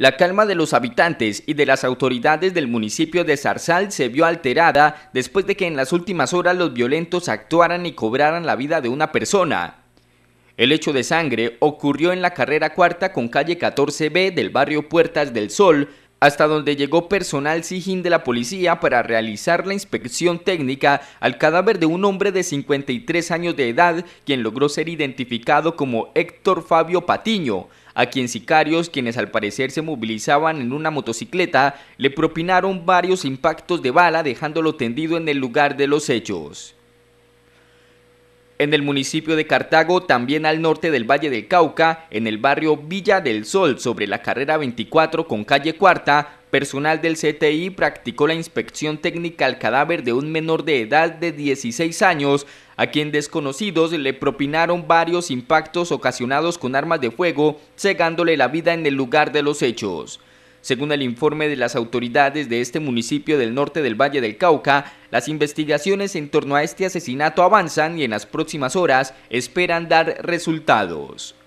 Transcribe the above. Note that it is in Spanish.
La calma de los habitantes y de las autoridades del municipio de Zarzal se vio alterada después de que en las últimas horas los violentos actuaran y cobraran la vida de una persona. El hecho de sangre ocurrió en la carrera cuarta con calle 14B del barrio Puertas del Sol, hasta donde llegó personal SIGIN de la policía para realizar la inspección técnica al cadáver de un hombre de 53 años de edad, quien logró ser identificado como Héctor Fabio Patiño, a quien sicarios, quienes al parecer se movilizaban en una motocicleta, le propinaron varios impactos de bala dejándolo tendido en el lugar de los hechos en el municipio de Cartago, también al norte del Valle del Cauca, en el barrio Villa del Sol, sobre la carrera 24 con calle Cuarta, personal del CTI practicó la inspección técnica al cadáver de un menor de edad de 16 años, a quien desconocidos le propinaron varios impactos ocasionados con armas de fuego, cegándole la vida en el lugar de los hechos. Según el informe de las autoridades de este municipio del norte del Valle del Cauca, las investigaciones en torno a este asesinato avanzan y en las próximas horas esperan dar resultados.